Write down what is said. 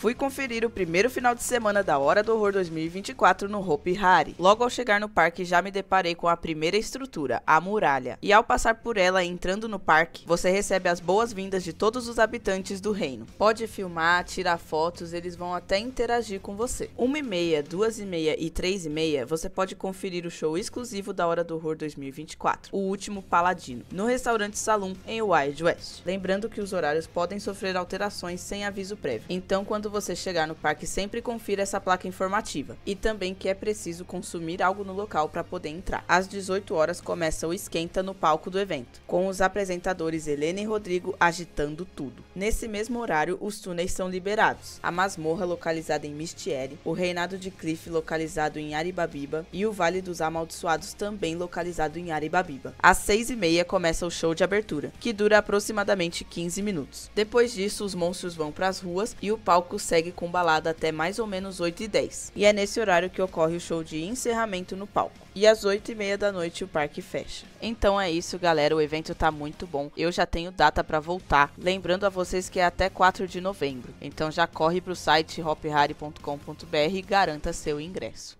Fui conferir o primeiro final de semana da Hora do Horror 2024 no Hopi Hari. Logo ao chegar no parque, já me deparei com a primeira estrutura, a muralha. E ao passar por ela entrando no parque, você recebe as boas-vindas de todos os habitantes do reino. Pode filmar, tirar fotos, eles vão até interagir com você. Uma e meia, duas e meia e três e meia, você pode conferir o show exclusivo da Hora do Horror 2024, o último Paladino, no restaurante Saloon em Wild West. Lembrando que os horários podem sofrer alterações sem aviso prévio. Então, quando quando você chegar no parque, sempre confira essa placa informativa e também que é preciso consumir algo no local para poder entrar. Às 18 horas começa o esquenta no palco do evento, com os apresentadores Helena e Rodrigo agitando tudo. Nesse mesmo horário, os túneis são liberados. A masmorra localizada em Mistieri, o reinado de Cliff localizado em Aribabiba e o Vale dos Amaldiçoados também localizado em Aribabiba. Às 6 e meia começa o show de abertura, que dura aproximadamente 15 minutos. Depois disso, os monstros vão para as ruas e o palco segue com balada até mais ou menos 8h10, e é nesse horário que ocorre o show de encerramento no palco. E às 8h30 da noite o parque fecha. Então é isso, galera, o evento tá muito bom. Eu já tenho data para voltar, lembrando a vocês que é até 4 de novembro. Então já corre pro site hophari.com.br e garanta seu ingresso.